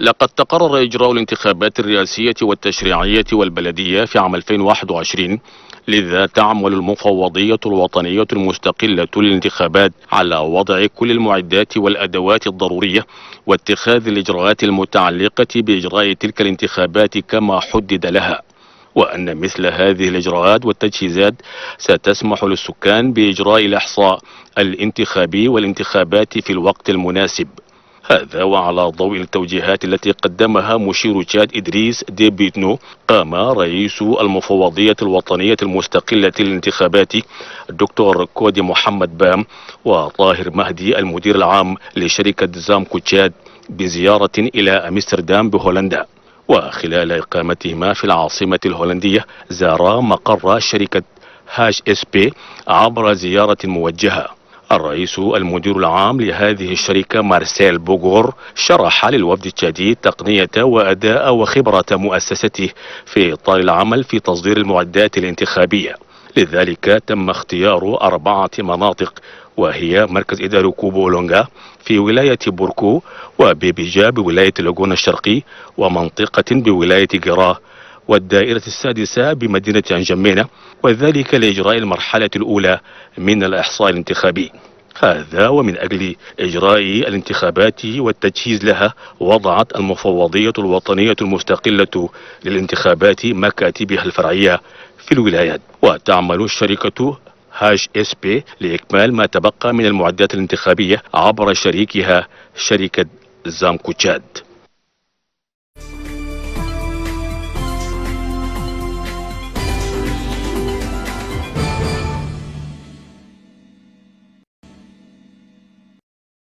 لقد تقرر إجراء الانتخابات الرئاسية والتشريعية والبلدية في عام 2021 لذا تعمل المفوضية الوطنية المستقلة للانتخابات على وضع كل المعدات والأدوات الضرورية واتخاذ الإجراءات المتعلقة بإجراء تلك الانتخابات كما حدد لها وأن مثل هذه الإجراءات والتجهيزات ستسمح للسكان بإجراء الإحصاء الانتخابي والانتخابات في الوقت المناسب هذا وعلى ضوء التوجيهات التي قدمها مشير تشاد إدريس دي بيتنو قام رئيس المفوضية الوطنية المستقلة للانتخابات الدكتور كودي محمد بام وطاهر مهدي المدير العام لشركة زامكو تشاد بزيارة إلى أمستردام بهولندا وخلال إقامتهما في العاصمة الهولندية زارا مقر شركة هاش اس بي عبر زيارة موجهة الرئيس المدير العام لهذه الشركة مارسيل بوغور شرح للوفد التشادي تقنية وأداء وخبرة مؤسسته في إطار العمل في تصدير المعدات الانتخابية لذلك تم اختيار أربعة مناطق وهي مركز إداري كوبو في ولاية بوركو وبيبيجا بولاية لوغون الشرقي ومنطقة بولاية جراه والدائرة السادسة بمدينة أنجمينة وذلك لإجراء المرحلة الأولى من الإحصاء الانتخابي هذا ومن أجل إجراء الانتخابات والتجهيز لها وضعت المفوضية الوطنية المستقلة للانتخابات مكاتبها الفرعية في الولايات وتعمل الشركة هاش اس بي لإكمال ما تبقى من المعدات الانتخابية عبر شريكها شركة زامكوتشاد